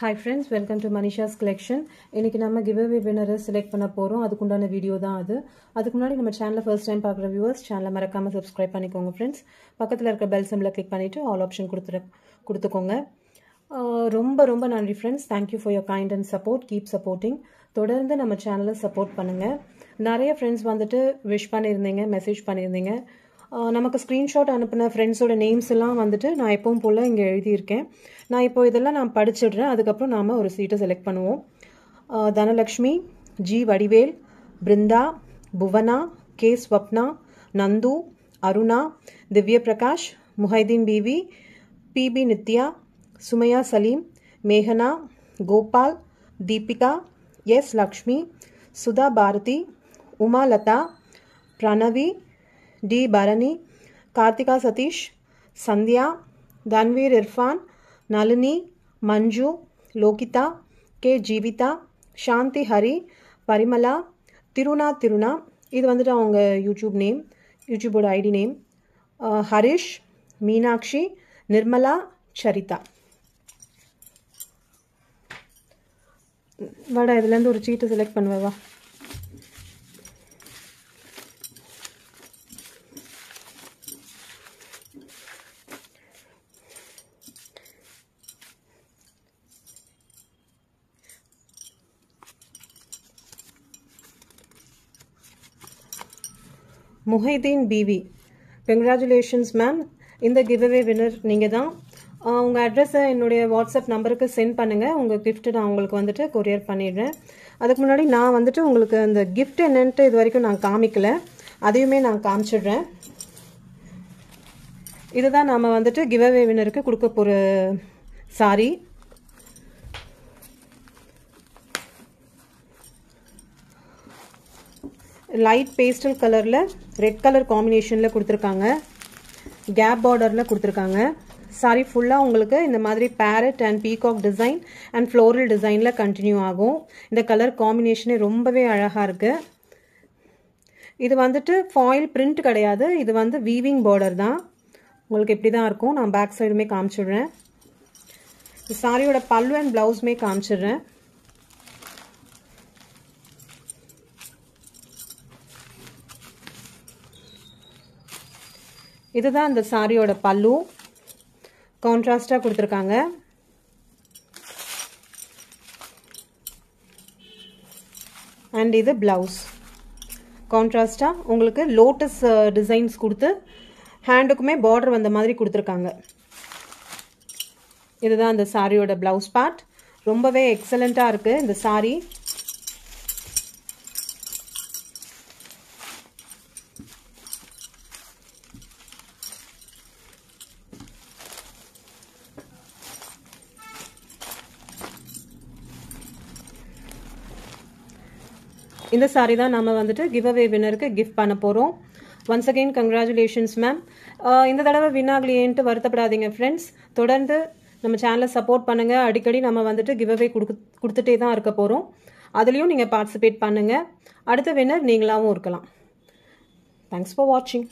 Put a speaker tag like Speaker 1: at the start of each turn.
Speaker 1: hi friends welcome to Manisha's collection இன்றைக்கி நம்ம give away வினரை select பண்ண போகிறோம் அதுக்குண்டான வீடியோ தான் அது அதுக்கு முன்னாடி நம்ம சேனலில் ஃபர்ஸ்ட் டைம் பார்க்குற வியூவர்ஸ் சேனலை மறக்காமல் சப்ஸ்கிரைப் பண்ணிக்கோங்க ஃப்ரெண்ட்ஸ் பக்கத்தில் இருக்கிற பெல் சிம்பில் கிளிக் பண்ணிவிட்டு ஆல் ஆப்ஷன் கொடுத்துரு கொடுத்துக்கோங்க ரொம்ப ரொம்ப நன்றி friends thank you for your kind and support keep supporting தொடர்ந்து நம்ம சேனலை சப்போர்ட் பண்ணுங்கள் நிறைய ஃப்ரெண்ட்ஸ் வந்துட்டு விஷ் பண்ணியிருந்தீங்க மெசேஜ் பண்ணியிருந்தீங்க நமக்கு ஸ்க்ரீன்ஷாட் அனுப்பின ஃப்ரெண்ட்ஸோட நேம்ஸ் எல்லாம் வந்துட்டு நான் எப்பவும் போல் இங்கே எழுதியிருக்கேன் நான் இப்போ இதெல்லாம் நான் படிச்சிடுறேன் அதுக்கப்புறம் நாம் ஒரு சீட்டை செலக்ட் பண்ணுவோம் Dhanalakshmi G Vadivel Brindha Bhuvana K Swapna Nandu Aruna Divya Prakash Mohideen P V P P Nithya Sumaiya Salim மேகனா கோபால் தீபிகா எஸ் லக்ஷ்மி சுதா பாரதி உமாலதா பிரணவி डी भरणी कार्तिका सतीश संध्या धनवीर इरफान नलिनी मंजू लोकिता के जीविता சாந்தி ஹரி பரிமலா திருணா திருணா இது வந்துட்டு அவங்க யூடியூப் நேம் யூடியூபோட ஐடி நேம் ஹரிஷ் மீனாட்சி நிர்மலா சரிதா வாடா இதுலேருந்து ஒரு சீட்டை செலக்ட் பண்ணுவேவா முஹைதீன் பிவி கங்க்ராச்சுலேஷன்ஸ் மேம் இந்த கிவ்அவே வினர் நீங்கள் தான் உங்கள் அட்ரஸை என்னுடைய வாட்ஸ்அப் நம்பருக்கு சென்ட் பண்ணுங்கள் உங்கள் கிஃப்ட்டு நான் உங்களுக்கு வந்துட்டு கொரியர் பண்ணிடுறேன் அதுக்கு முன்னாடி நான் வந்துட்டு உங்களுக்கு அந்த கிஃப்ட் என்னன்ட்டு இது வரைக்கும் நான் காமிக்கலை அதையுமே நான் காமிச்சிடுறேன் இதுதான் நாம் வந்துட்டு கிவ்அவே வினருக்கு கொடுக்க போகிற சாரி லைட் பேஸ்டல் கலரில் ரெட் கலர் காம்பினேஷனில் கொடுத்துருக்காங்க கேப் பார்டரில் கொடுத்துருக்காங்க சாரி ஃபுல்லாக உங்களுக்கு இந்த மாதிரி parrot and peacock design and floral டிசைனில் கண்டினியூ ஆகும் இந்த கலர் காம்பினேஷனே ரொம்பவே அழகாக இருக்குது இது வந்துட்டு ஃபாயில் பிரிண்ட் கிடையாது இது வந்து வீவிங் பார்டர் தான் உங்களுக்கு எப்படி தான் இருக்கும் நான் பேக் சைடுமே காமிச்சிடுறேன் சாரியோட பல்லு அண்ட் ப்ளவுஸுமே காமிச்சிடுறேன் இதுதான் அந்த சாரியோட பல்லு கான்ட்ராஸ்டாக கொடுத்துருக்காங்க அண்ட் இது ப்ளவுஸ் கான்ட்ராஸ்டாக உங்களுக்கு லோட்டஸ் டிசைன்ஸ் uh, கொடுத்து ஹேண்டுக்குமே பார்டர் வந்த மாதிரி கொடுத்துருக்காங்க இதுதான் அந்த சாரியோட ப்ளவுஸ் பார்ட் ரொம்பவே எக்ஸலண்ட்டாக இருக்குது இந்த சாரீ இந்த சாரி தான் நம்ம வந்துட்டு கிவ் அவே வின்னருக்கு கிஃப்ட் பண்ண போகிறோம் ஒன்ஸ் அகெயின் கங்க்ராச்சுலேஷன்ஸ் மேம் இந்த தடவை வின் ஆகலையேன்ட்டு வருத்தப்படாதீங்க ஃப்ரெண்ட்ஸ் தொடர்ந்து நம்ம சேனலை சப்போர்ட் பண்ணுங்கள் அடிக்கடி நம்ம வந்துட்டு கிவ் அவே கொடுக்கு கொடுத்துட்டே தான் இருக்க போகிறோம் அதுலேயும் நீங்கள் பார்ட்டிசிபேட் பண்ணுங்கள் அடுத்த வின்னர் நீங்களாகவும் இருக்கலாம் தேங்க்ஸ் ஃபார் வாட்சிங்